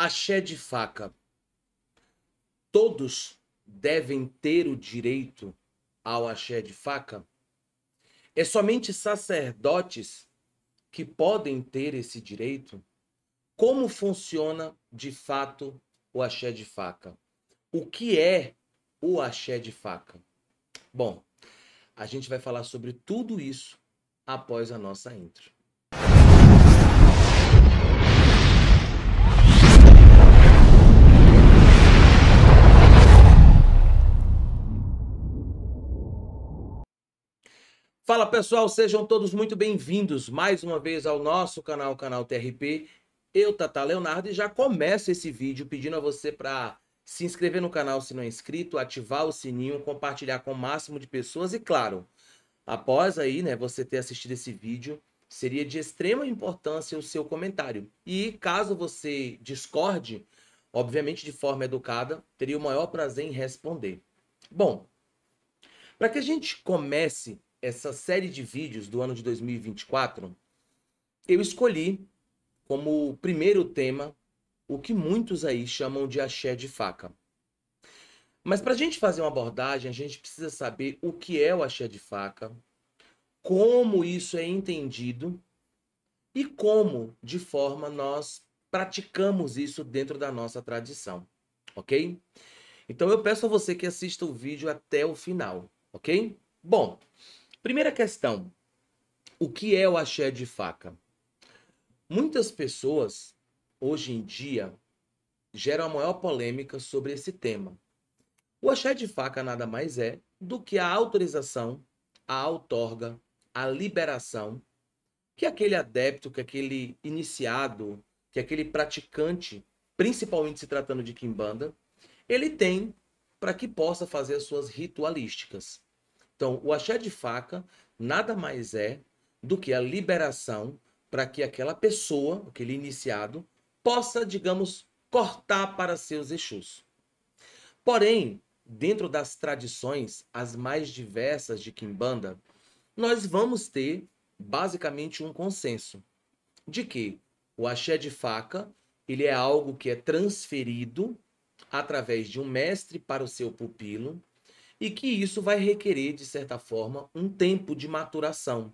axé de faca. Todos devem ter o direito ao axé de faca? É somente sacerdotes que podem ter esse direito? Como funciona de fato o axé de faca? O que é o axé de faca? Bom, a gente vai falar sobre tudo isso após a nossa intro. Fala pessoal, sejam todos muito bem-vindos mais uma vez ao nosso canal, canal TRP. Eu, Tata Leonardo, e já começo esse vídeo pedindo a você para se inscrever no canal se não é inscrito, ativar o sininho, compartilhar com o máximo de pessoas e, claro, após aí, né, você ter assistido esse vídeo, seria de extrema importância o seu comentário. E caso você discorde, obviamente de forma educada, teria o maior prazer em responder. Bom, para que a gente comece essa série de vídeos do ano de 2024, eu escolhi como primeiro tema o que muitos aí chamam de axé de faca. Mas para a gente fazer uma abordagem, a gente precisa saber o que é o axé de faca, como isso é entendido e como, de forma, nós praticamos isso dentro da nossa tradição, ok? Então eu peço a você que assista o vídeo até o final, ok? Bom, Primeira questão: o que é o axé de faca? Muitas pessoas, hoje em dia, geram a maior polêmica sobre esse tema. O axé de faca nada mais é do que a autorização, a outorga, a liberação que aquele adepto, que aquele iniciado, que aquele praticante, principalmente se tratando de Kimbanda, ele tem para que possa fazer as suas ritualísticas. Então, o axé de faca nada mais é do que a liberação para que aquela pessoa, aquele iniciado, possa, digamos, cortar para seus Exus. Porém, dentro das tradições, as mais diversas de Kimbanda, nós vamos ter basicamente um consenso de que o axé de faca ele é algo que é transferido através de um mestre para o seu pupilo e que isso vai requerer, de certa forma, um tempo de maturação.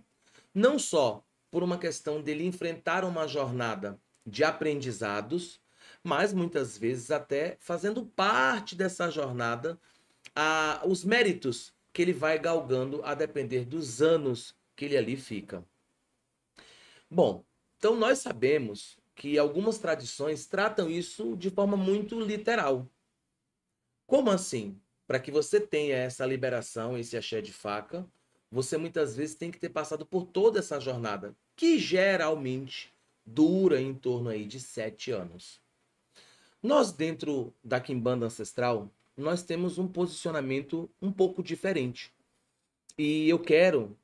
Não só por uma questão dele enfrentar uma jornada de aprendizados, mas muitas vezes até fazendo parte dessa jornada a, os méritos que ele vai galgando a depender dos anos que ele ali fica. Bom, então nós sabemos que algumas tradições tratam isso de forma muito literal. Como assim? para que você tenha essa liberação, esse axé de faca, você muitas vezes tem que ter passado por toda essa jornada, que geralmente dura em torno aí de sete anos. Nós, dentro da Kimbanda Ancestral, nós temos um posicionamento um pouco diferente. E eu quero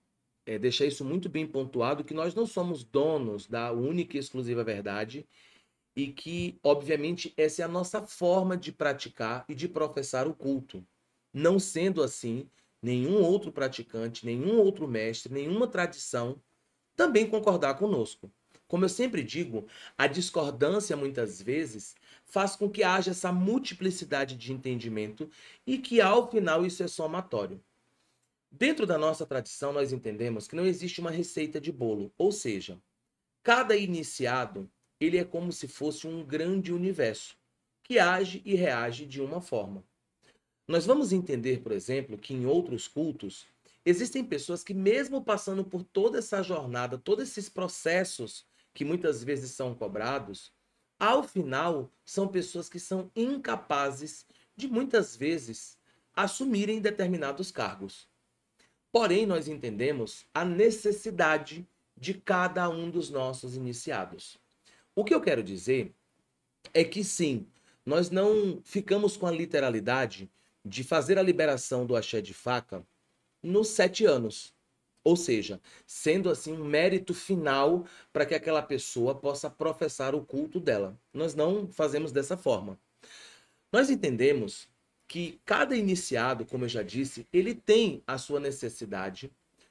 é, deixar isso muito bem pontuado, que nós não somos donos da única e exclusiva verdade e que, obviamente, essa é a nossa forma de praticar e de professar o culto. Não sendo assim, nenhum outro praticante, nenhum outro mestre, nenhuma tradição também concordar conosco. Como eu sempre digo, a discordância muitas vezes faz com que haja essa multiplicidade de entendimento e que ao final isso é somatório. Dentro da nossa tradição, nós entendemos que não existe uma receita de bolo, ou seja, cada iniciado ele é como se fosse um grande universo que age e reage de uma forma. Nós vamos entender, por exemplo, que em outros cultos existem pessoas que, mesmo passando por toda essa jornada, todos esses processos que muitas vezes são cobrados, ao final são pessoas que são incapazes de muitas vezes assumirem determinados cargos. Porém, nós entendemos a necessidade de cada um dos nossos iniciados. O que eu quero dizer é que sim, nós não ficamos com a literalidade de fazer a liberação do axé de faca nos sete anos. Ou seja, sendo assim um mérito final para que aquela pessoa possa professar o culto dela. Nós não fazemos dessa forma. Nós entendemos que cada iniciado, como eu já disse, ele tem a sua necessidade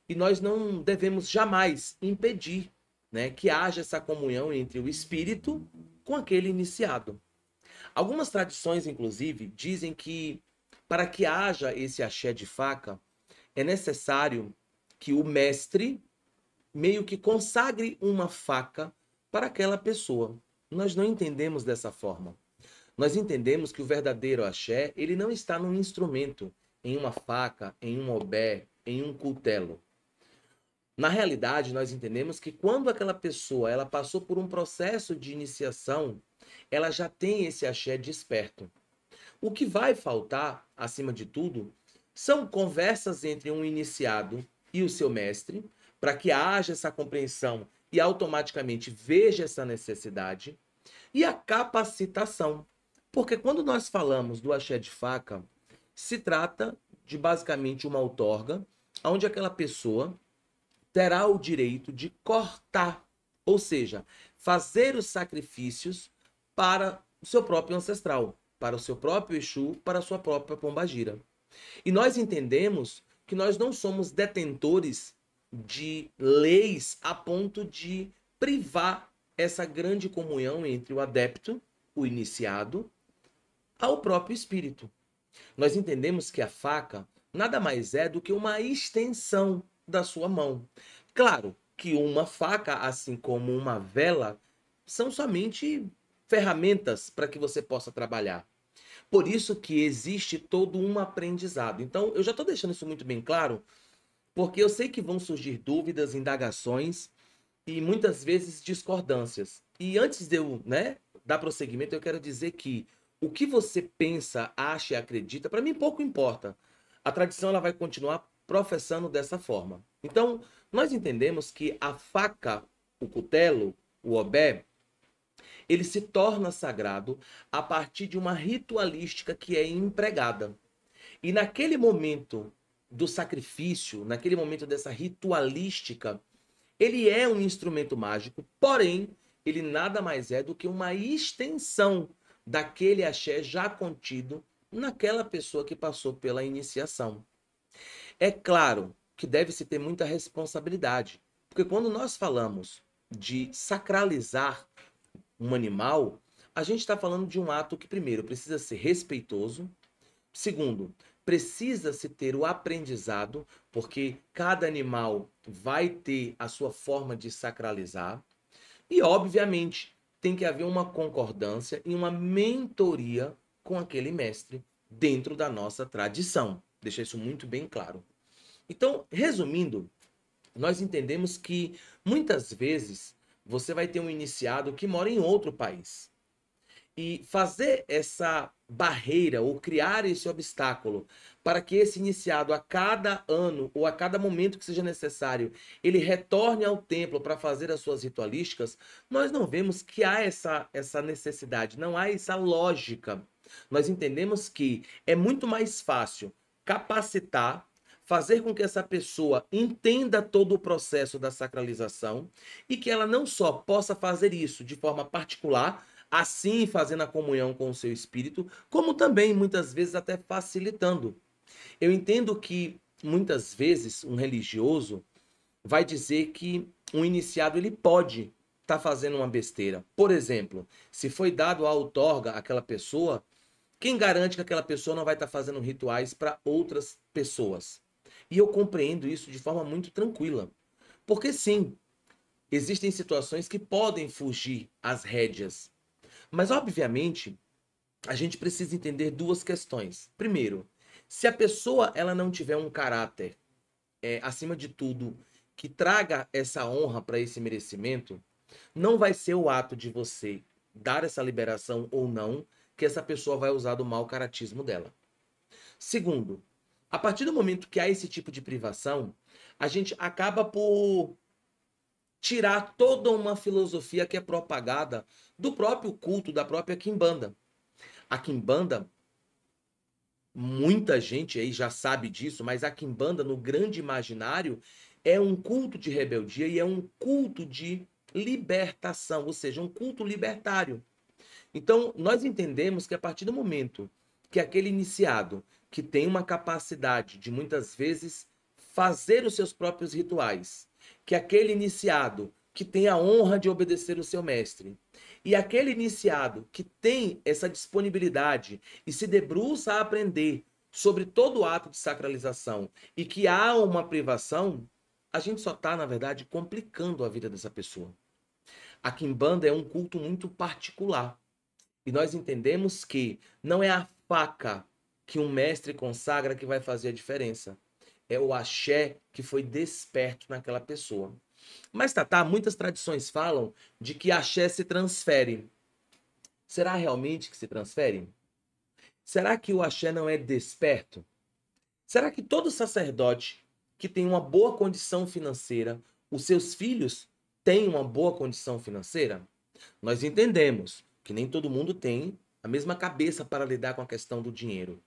e nós não devemos jamais impedir né, que haja essa comunhão entre o espírito com aquele iniciado. Algumas tradições, inclusive, dizem que para que haja esse axé de faca, é necessário que o mestre meio que consagre uma faca para aquela pessoa. Nós não entendemos dessa forma. Nós entendemos que o verdadeiro axé, ele não está num instrumento, em uma faca, em um obé, em um cutelo. Na realidade, nós entendemos que quando aquela pessoa ela passou por um processo de iniciação, ela já tem esse axé desperto. O que vai faltar, acima de tudo, são conversas entre um iniciado e o seu mestre, para que haja essa compreensão e automaticamente veja essa necessidade, e a capacitação. Porque quando nós falamos do axé de faca, se trata de basicamente uma outorga, onde aquela pessoa terá o direito de cortar, ou seja, fazer os sacrifícios para o seu próprio ancestral, para o seu próprio Exu, para a sua própria pombagira. E nós entendemos que nós não somos detentores de leis a ponto de privar essa grande comunhão entre o adepto, o iniciado, ao próprio espírito. Nós entendemos que a faca nada mais é do que uma extensão da sua mão. Claro que uma faca, assim como uma vela, são somente ferramentas para que você possa trabalhar. Por isso que existe todo um aprendizado. Então, eu já estou deixando isso muito bem claro, porque eu sei que vão surgir dúvidas, indagações e muitas vezes discordâncias. E antes de eu né, dar prosseguimento, eu quero dizer que o que você pensa, acha e acredita, para mim pouco importa. A tradição ela vai continuar professando dessa forma. Então, nós entendemos que a faca, o cutelo, o obé, ele se torna sagrado a partir de uma ritualística que é empregada. E naquele momento do sacrifício, naquele momento dessa ritualística, ele é um instrumento mágico, porém, ele nada mais é do que uma extensão daquele axé já contido naquela pessoa que passou pela iniciação. É claro que deve-se ter muita responsabilidade, porque quando nós falamos de sacralizar um animal, a gente está falando de um ato que, primeiro, precisa ser respeitoso, segundo, precisa-se ter o aprendizado, porque cada animal vai ter a sua forma de sacralizar, e, obviamente, tem que haver uma concordância e uma mentoria com aquele mestre dentro da nossa tradição. Deixar isso muito bem claro. Então, resumindo, nós entendemos que muitas vezes você vai ter um iniciado que mora em outro país. E fazer essa barreira ou criar esse obstáculo para que esse iniciado, a cada ano ou a cada momento que seja necessário, ele retorne ao templo para fazer as suas ritualísticas, nós não vemos que há essa, essa necessidade, não há essa lógica. Nós entendemos que é muito mais fácil capacitar, fazer com que essa pessoa entenda todo o processo da sacralização e que ela não só possa fazer isso de forma particular, assim fazendo a comunhão com o seu espírito, como também muitas vezes até facilitando. Eu entendo que muitas vezes um religioso vai dizer que um iniciado ele pode estar tá fazendo uma besteira. Por exemplo, se foi dado a outorga àquela pessoa, quem garante que aquela pessoa não vai estar tá fazendo rituais para outras pessoas? E eu compreendo isso de forma muito tranquila. Porque sim, existem situações que podem fugir às rédeas. Mas, obviamente, a gente precisa entender duas questões. Primeiro, se a pessoa ela não tiver um caráter, é, acima de tudo, que traga essa honra para esse merecimento, não vai ser o ato de você dar essa liberação ou não que essa pessoa vai usar do mau caratismo dela. Segundo, a partir do momento que há esse tipo de privação, a gente acaba por tirar toda uma filosofia que é propagada do próprio culto, da própria Kimbanda. A Kimbanda, muita gente aí já sabe disso, mas a Kimbanda, no grande imaginário, é um culto de rebeldia e é um culto de libertação, ou seja, um culto libertário. Então, nós entendemos que a partir do momento que aquele iniciado que tem uma capacidade de muitas vezes fazer os seus próprios rituais, que aquele iniciado que tem a honra de obedecer o seu mestre, e aquele iniciado que tem essa disponibilidade e se debruça a aprender sobre todo o ato de sacralização e que há uma privação, a gente só está, na verdade, complicando a vida dessa pessoa. A Kimbanda é um culto muito particular. E nós entendemos que não é a faca que um mestre consagra que vai fazer a diferença. É o axé que foi desperto naquela pessoa. Mas, Tatá, muitas tradições falam de que axé se transfere. Será realmente que se transfere? Será que o axé não é desperto? Será que todo sacerdote que tem uma boa condição financeira, os seus filhos têm uma boa condição financeira? Nós entendemos que nem todo mundo tem a mesma cabeça para lidar com a questão do dinheiro.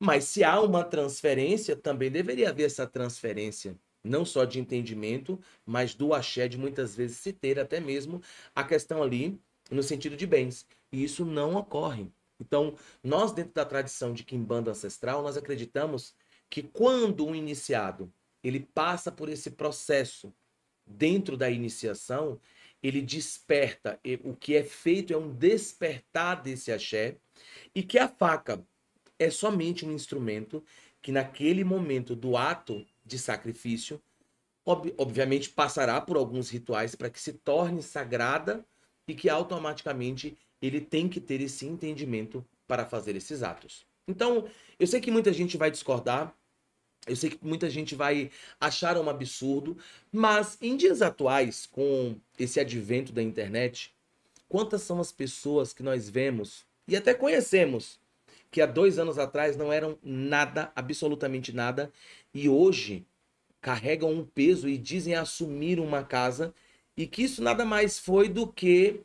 Mas se há uma transferência, também deveria haver essa transferência, não só de entendimento, mas do axé de muitas vezes se ter até mesmo a questão ali no sentido de bens. E isso não ocorre. Então, nós dentro da tradição de Kimbanda ancestral, nós acreditamos que quando um iniciado, ele passa por esse processo dentro da iniciação, ele desperta, o que é feito é um despertar desse axé, e que a faca é somente um instrumento que naquele momento do ato de sacrifício, ob obviamente passará por alguns rituais para que se torne sagrada e que automaticamente ele tem que ter esse entendimento para fazer esses atos. Então, eu sei que muita gente vai discordar, eu sei que muita gente vai achar um absurdo, mas em dias atuais, com esse advento da internet, quantas são as pessoas que nós vemos e até conhecemos que há dois anos atrás não eram nada, absolutamente nada, e hoje carregam um peso e dizem assumir uma casa, e que isso nada mais foi do que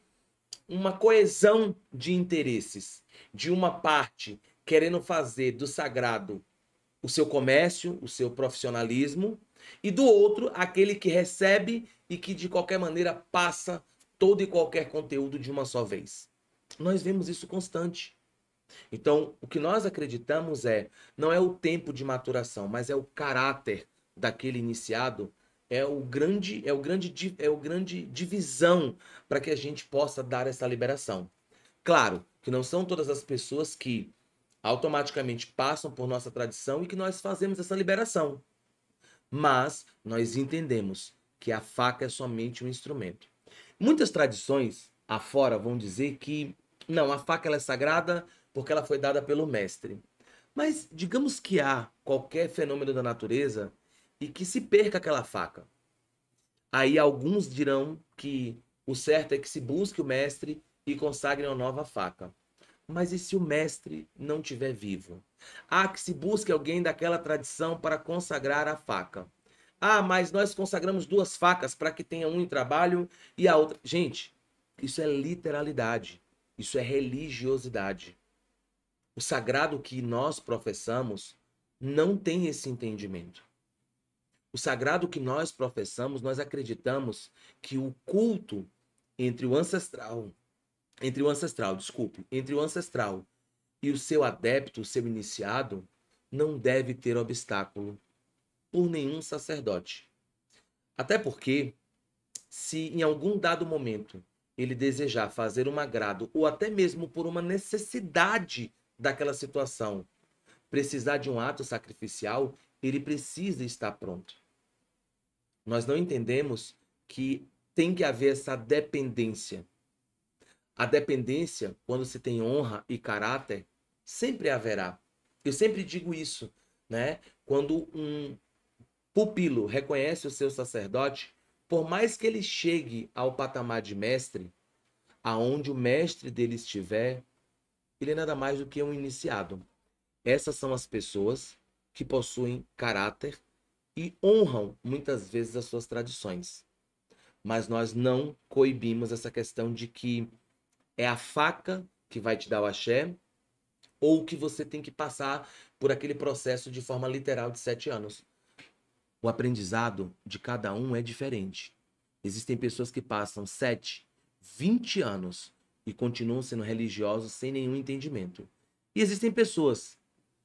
uma coesão de interesses, de uma parte querendo fazer do sagrado o seu comércio, o seu profissionalismo, e do outro, aquele que recebe e que de qualquer maneira passa todo e qualquer conteúdo de uma só vez. Nós vemos isso constante. Então, o que nós acreditamos é, não é o tempo de maturação, mas é o caráter daquele iniciado, é o grande, é o grande, é o grande divisão para que a gente possa dar essa liberação. Claro que não são todas as pessoas que automaticamente passam por nossa tradição e que nós fazemos essa liberação. Mas nós entendemos que a faca é somente um instrumento. Muitas tradições afora vão dizer que não, a faca é sagrada porque ela foi dada pelo mestre. Mas digamos que há qualquer fenômeno da natureza e que se perca aquela faca. Aí alguns dirão que o certo é que se busque o mestre e consagre uma nova faca. Mas e se o mestre não tiver vivo? Ah, que se busque alguém daquela tradição para consagrar a faca. Ah, mas nós consagramos duas facas para que tenha um em trabalho e a outra. Gente, isso é literalidade. Isso é religiosidade. O sagrado que nós professamos não tem esse entendimento. O sagrado que nós professamos, nós acreditamos que o culto entre o ancestral entre o ancestral, desculpe, entre o ancestral e o seu adepto, o seu iniciado, não deve ter obstáculo por nenhum sacerdote. Até porque, se em algum dado momento ele desejar fazer um agrado ou até mesmo por uma necessidade daquela situação, precisar de um ato sacrificial, ele precisa estar pronto. Nós não entendemos que tem que haver essa dependência. A dependência, quando se tem honra e caráter, sempre haverá. Eu sempre digo isso, né? Quando um pupilo reconhece o seu sacerdote, por mais que ele chegue ao patamar de mestre, aonde o mestre dele estiver, ele é nada mais do que um iniciado. Essas são as pessoas que possuem caráter e honram muitas vezes as suas tradições. Mas nós não coibimos essa questão de que é a faca que vai te dar o axé ou que você tem que passar por aquele processo de forma literal de sete anos. O aprendizado de cada um é diferente. Existem pessoas que passam sete, vinte anos e continuam sendo religiosos sem nenhum entendimento. E existem pessoas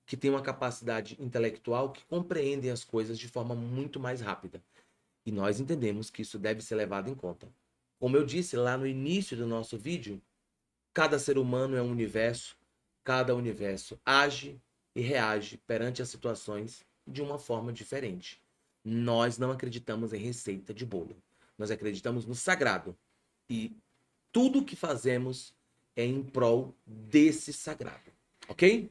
que têm uma capacidade intelectual que compreendem as coisas de forma muito mais rápida. E nós entendemos que isso deve ser levado em conta. Como eu disse lá no início do nosso vídeo, Cada ser humano é um universo, cada universo age e reage perante as situações de uma forma diferente. Nós não acreditamos em receita de bolo. Nós acreditamos no sagrado. E tudo o que fazemos é em prol desse sagrado. Ok?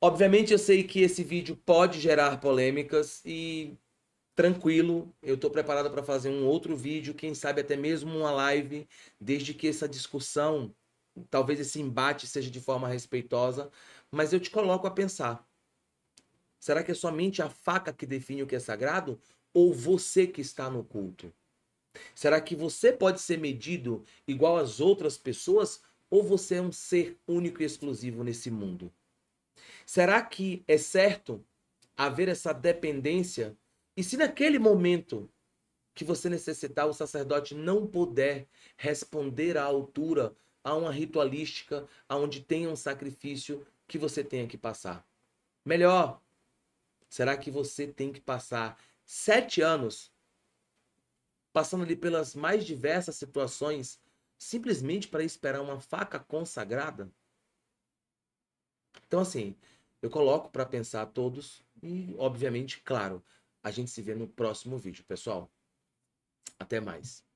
Obviamente eu sei que esse vídeo pode gerar polêmicas e tranquilo, eu estou preparado para fazer um outro vídeo, quem sabe até mesmo uma live, desde que essa discussão talvez esse embate seja de forma respeitosa, mas eu te coloco a pensar. Será que é somente a faca que define o que é sagrado ou você que está no culto? Será que você pode ser medido igual às outras pessoas ou você é um ser único e exclusivo nesse mundo? Será que é certo haver essa dependência? E se naquele momento que você necessitar, o sacerdote não puder responder à altura a uma ritualística aonde tenha um sacrifício que você tenha que passar. Melhor, será que você tem que passar sete anos passando ali pelas mais diversas situações simplesmente para esperar uma faca consagrada? Então, assim, eu coloco para pensar a todos e, obviamente, claro, a gente se vê no próximo vídeo, pessoal. Até mais.